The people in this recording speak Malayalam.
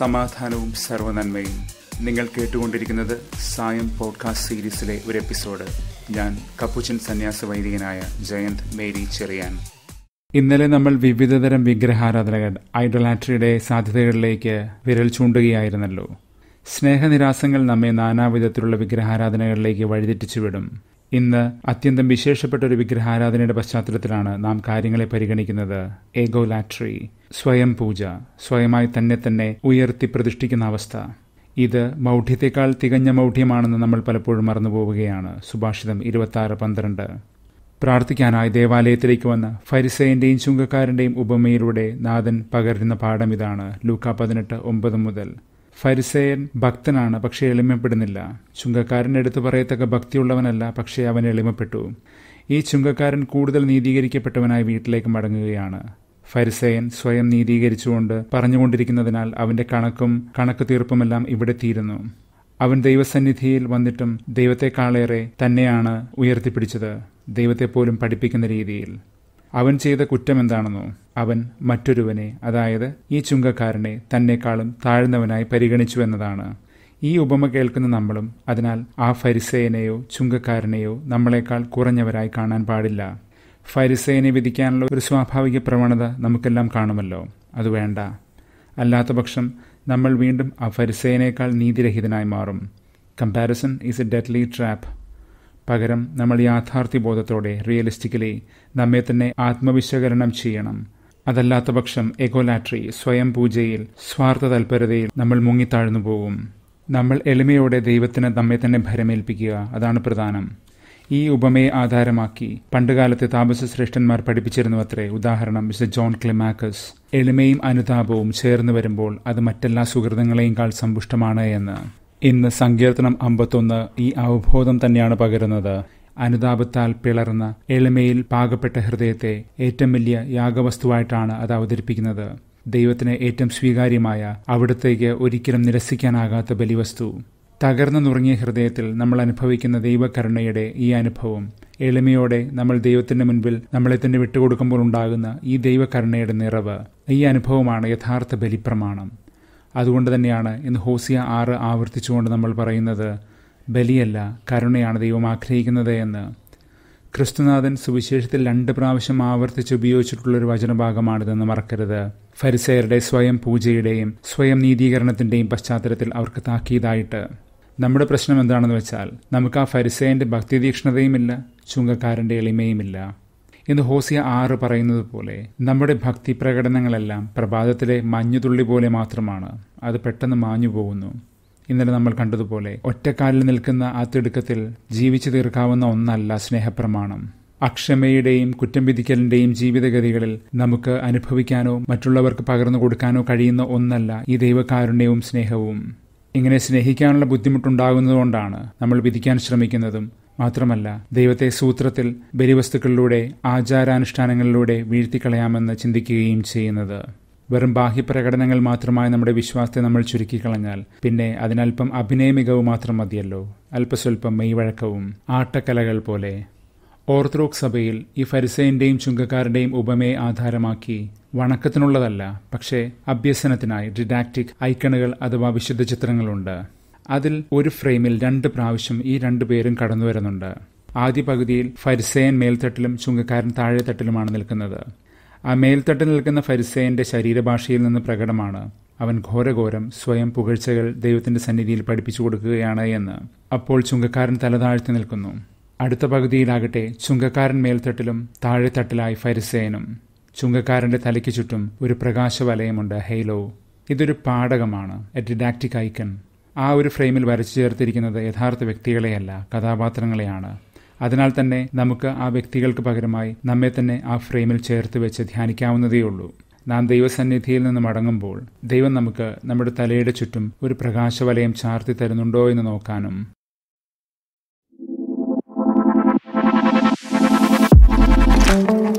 സമാധാനവും സർവനന്മയും നിങ്ങൾ കേട്ടുകൊണ്ടിരിക്കുന്നത് സായം പോഡ്കാസ്റ്റ് സീരീസിലെ ഒരു എപ്പിസോഡ് ഞാൻ കപ്പുച്ചൻ സന്യാസ വൈദികനായ ജയന്ത് മേരി ചെറിയാൻ ഇന്നലെ നമ്മൾ വിവിധതരം വിഗ്രഹാരാധനകൾ ഐഡലാട്രിയുടെ സാധ്യതകളിലേക്ക് വിരൽ ചൂണ്ടുകയായിരുന്നല്ലോ സ്നേഹനിരാസങ്ങൾ നമ്മെ നാനാവിധത്തിലുള്ള വിഗ്രഹാരാധനകളിലേക്ക് വഴിതെറ്റിച്ചുവിടും വിടും ഇന്ന് അത്യന്തം വിശേഷപ്പെട്ട ഒരു വിഗ്രഹാരാധനയുടെ പശ്ചാത്തലത്തിലാണ് നാം കാര്യങ്ങളെ പരിഗണിക്കുന്നത് ഏഗോലാട്രി സ്വയം പൂജ സ്വയമായി തന്നെ തന്നെ ഉയർത്തി പ്രതിഷ്ഠിക്കുന്ന അവസ്ഥ ഇത് മൗഢ്യത്തെക്കാൾ തികഞ്ഞ മൗഢ്യമാണെന്ന് നമ്മൾ പലപ്പോഴും മറന്നുപോവുകയാണ് സുഭാഷിതം ഇരുപത്തി പന്ത്രണ്ട് പ്രാർത്ഥിക്കാനായി ദേവാലയത്തിലേക്ക് വന്ന ഫരിസയന്റെയും ചുങ്കക്കാരന്റെയും ഉപമയിലൂടെ നാഥൻ പകരുന്ന പാഠം ഇതാണ് ലൂക്ക പതിനെട്ട് ഒമ്പത് മുതൽ ഫരിസയൻ ഭക്തനാണ് പക്ഷേ എളിമപ്പെടുന്നില്ല ചുങ്കക്കാരൻ എടുത്തു പറയത്തക്ക ഭക്തിയുള്ളവനല്ല പക്ഷേ അവൻ എളിമപ്പെട്ടു ഈ ചുങ്കക്കാരൻ കൂടുതൽ നീതീകരിക്കപ്പെട്ടവനായി വീട്ടിലേക്ക് മടങ്ങുകയാണ് ഫരിസയൻ സ്വയം നീതീകരിച്ചുകൊണ്ട് പറഞ്ഞുകൊണ്ടിരിക്കുന്നതിനാൽ അവന്റെ കണക്കും കണക്ക് തീർപ്പുമെല്ലാം ഇവിടെ തീരുന്നു അവൻ ദൈവസന്നിധിയിൽ വന്നിട്ടും ദൈവത്തെക്കാളേറെ തന്നെയാണ് ഉയർത്തിപ്പിടിച്ചത് ദൈവത്തെ പോലും പഠിപ്പിക്കുന്ന രീതിയിൽ അവൻ ചെയ്ത കുറ്റം എന്താണെന്നോ അവൻ മറ്റൊരുവനെ അതായത് ഈ ചുങ്കക്കാരനെ തന്നെക്കാളും താഴ്ന്നവനായി പരിഗണിച്ചു എന്നതാണ് ഈ ഉപമ കേൾക്കുന്ന നമ്മളും അതിനാൽ ആ ഫരിസേനയോ ചുങ്കക്കാരനെയോ നമ്മളെക്കാൾ കുറഞ്ഞവരായി കാണാൻ പാടില്ല ഫൈരിസേനെ വിധിക്കാനുള്ള ഒരു സ്വാഭാവിക പ്രവണത നമുക്കെല്ലാം കാണുമല്ലോ അത് വേണ്ട അല്ലാത്ത പക്ഷം നമ്മൾ വീണ്ടും ആ ഫരിസേനേക്കാൾ നീതിരഹിതനായി മാറും comparison is a deadly trap പകരം നമ്മൾ ബോധത്തോടെ റിയലിസ്റ്റിക്കലി നമ്മെ തന്നെ ആത്മവിശകലനം ചെയ്യണം അതല്ലാത്ത പക്ഷം എഗോലാട്രി സ്വയം പൂജയിൽ സ്വാർത്ഥ തൽപരതയിൽ നമ്മൾ മുങ്ങിത്താഴ്ന്നു പോകും നമ്മൾ എളിമയോടെ ദൈവത്തിന് നമ്മെ തന്നെ ഭരമേൽപ്പിക്കുക അതാണ് പ്രധാനം ഈ ഉപമയെ ആധാരമാക്കി പണ്ടുകാലത്തെ താപസ ശ്രേഷ്ഠന്മാർ അത്രേ ഉദാഹരണം മിസ്റ്റർ ജോൺ ക്ലിമാക്കസ് എളിമയും അനുതാപവും ചേർന്ന് വരുമ്പോൾ അത് മറ്റെല്ലാ സുഹൃതങ്ങളെയും കാൾ സമ്പുഷ്ടമാണ് എന്ന് ഇന്ന് സങ്കീർത്തനം അമ്പത്തൊന്ന് ഈ അവബോധം തന്നെയാണ് പകരുന്നത് അനുതാപത്താൽ പിളർന്ന എളിമയിൽ പാകപ്പെട്ട ഹൃദയത്തെ ഏറ്റവും വലിയ യാഗവസ്തുവായിട്ടാണ് അത് അവതരിപ്പിക്കുന്നത് ദൈവത്തിന് ഏറ്റവും സ്വീകാര്യമായ അവിടത്തേക്ക് ഒരിക്കലും നിരസിക്കാനാകാത്ത ബലിവസ്തു തകർന്നുനുറങ്ങിയ ഹൃദയത്തിൽ നമ്മൾ അനുഭവിക്കുന്ന ദൈവകരുണയുടെ ഈ അനുഭവം എളിമയോടെ നമ്മൾ ദൈവത്തിൻ്റെ മുൻപിൽ നമ്മളെ തന്നെ വിട്ടുകൊടുക്കുമ്പോൾ ഉണ്ടാകുന്ന ഈ ദൈവകരുണയുടെ നിറവ് ഈ അനുഭവമാണ് യഥാർത്ഥ ബലിപ്രമാണം അതുകൊണ്ട് തന്നെയാണ് ഇന്ന് ഹോസിയ ആറ് ആവർത്തിച്ചുകൊണ്ട് നമ്മൾ പറയുന്നത് ബലിയല്ല കരുണയാണ് ദൈവം ആഗ്രഹിക്കുന്നത് എന്ന് ക്രിസ്തുനാഥൻ സുവിശേഷത്തിൽ രണ്ട് പ്രാവശ്യം ആവർത്തിച്ച് ഉപയോഗിച്ചിട്ടുള്ളൊരു വചനഭാഗമാണിതെന്ന് മറക്കരുത് ഫരിസയരുടെ സ്വയം പൂജയുടെയും സ്വയം നീതീകരണത്തിൻ്റെയും പശ്ചാത്തലത്തിൽ അവർക്ക് താക്കീതായിട്ട് നമ്മുടെ പ്രശ്നം എന്താണെന്ന് വെച്ചാൽ നമുക്ക് ആ ഫരിസേൻ്റെ ഭക്തിതീക്ഷ്ണതയുമില്ല ചുങ്കക്കാരൻ്റെ എളിമയുമില്ല എന്ന് ഹോസിയ ആറ് പറയുന്നത് പോലെ നമ്മുടെ ഭക്തി പ്രകടനങ്ങളെല്ലാം പ്രഭാതത്തിലെ മഞ്ഞുതുള്ളി പോലെ മാത്രമാണ് അത് പെട്ടെന്ന് മാഞ്ഞു പോകുന്നു ഇന്നലെ നമ്മൾ കണ്ടതുപോലെ ഒറ്റക്കാലിൽ നിൽക്കുന്ന ആ തിടുക്കത്തിൽ ജീവിച്ചു തീർക്കാവുന്ന ഒന്നല്ല സ്നേഹപ്രമാണം അക്ഷമയുടെയും കുറ്റം വിധിക്കലിന്റെയും ജീവിതഗതികളിൽ നമുക്ക് അനുഭവിക്കാനോ മറ്റുള്ളവർക്ക് പകർന്നു കൊടുക്കാനോ കഴിയുന്ന ഒന്നല്ല ഈ ദൈവകാരുണ്യവും സ്നേഹവും ഇങ്ങനെ സ്നേഹിക്കാനുള്ള ബുദ്ധിമുട്ടുണ്ടാകുന്നതുകൊണ്ടാണ് നമ്മൾ വിധിക്കാൻ ശ്രമിക്കുന്നതും മാത്രമല്ല ദൈവത്തെ സൂത്രത്തിൽ ബലിവസ്തുക്കളിലൂടെ ആചാരാനുഷ്ഠാനങ്ങളിലൂടെ വീഴ്ത്തിക്കളയാമെന്ന് ചിന്തിക്കുകയും ചെയ്യുന്നത് വെറും ബാഹ്യപ്രകടനങ്ങൾ മാത്രമായി നമ്മുടെ വിശ്വാസത്തെ നമ്മൾ ചുരുക്കിക്കളഞ്ഞാൽ പിന്നെ അതിനൽപ്പം അഭിനയമികവ് മാത്രം മതിയല്ലോ അല്പസ്വല്പം മെയ്വഴക്കവും ആട്ടക്കലകൾ പോലെ ഓർത്തഡോക്സ് സഭയിൽ ഈ ഫരിസൈൻ്റെയും ചുങ്കക്കാരുടെയും ഉപമയെ ആധാരമാക്കി വണക്കത്തിനുള്ളതല്ല പക്ഷേ അഭ്യസനത്തിനായി ഡിഡാക്റ്റിക് ഐക്കണുകൾ അഥവാ വിശുദ്ധ ചിത്രങ്ങളുണ്ട് അതിൽ ഒരു ഫ്രെയിമിൽ രണ്ട് പ്രാവശ്യം ഈ രണ്ടു പേരും കടന്നു വരുന്നുണ്ട് ആദ്യ പകുതിയിൽ ഫരിസേൻ മേൽത്തട്ടിലും ചുങ്കക്കാരൻ താഴെത്തട്ടിലുമാണ് നിൽക്കുന്നത് ആ മേൽത്തട്ടിൽ നിൽക്കുന്ന ഫരിസേന്റെ ശരീരഭാഷയിൽ നിന്ന് പ്രകടമാണ് അവൻ ഘോരഘോരം സ്വയം പുകഴ്ചകൾ ദൈവത്തിന്റെ സന്നിധിയിൽ പഠിപ്പിച്ചു കൊടുക്കുകയാണ് എന്ന് അപ്പോൾ ചുങ്കക്കാരൻ തല താഴ്ത്തി നിൽക്കുന്നു അടുത്ത പകുതിയിലാകട്ടെ ചുങ്കക്കാരൻ മേൽത്തട്ടിലും താഴെത്തട്ടിലായി ഫരിസേനും ചുങ്കക്കാരന്റെ തലയ്ക്ക് ചുറ്റും ഒരു പ്രകാശവലയമുണ്ട് ഹെയ്ലോ ഇതൊരു പാടകമാണ് എ ഡിഡാക്റ്റിക് ഐക്കൺ ആ ഒരു ഫ്രെയിമിൽ വരച്ചു ചേർത്തിരിക്കുന്നത് യഥാർത്ഥ വ്യക്തികളെയല്ല കഥാപാത്രങ്ങളെയാണ് അതിനാൽ തന്നെ നമുക്ക് ആ വ്യക്തികൾക്ക് പകരമായി നമ്മെ തന്നെ ആ ഫ്രെയിമിൽ ചേർത്ത് വെച്ച് ധ്യാനിക്കാവുന്നതേയുള്ളൂ നാം ദൈവസന്നിധിയിൽ നിന്ന് മടങ്ങുമ്പോൾ ദൈവം നമുക്ക് നമ്മുടെ തലയുടെ ചുറ്റും ഒരു പ്രകാശവലയം ചാർത്തി തരുന്നുണ്ടോ എന്ന് നോക്കാനും thank you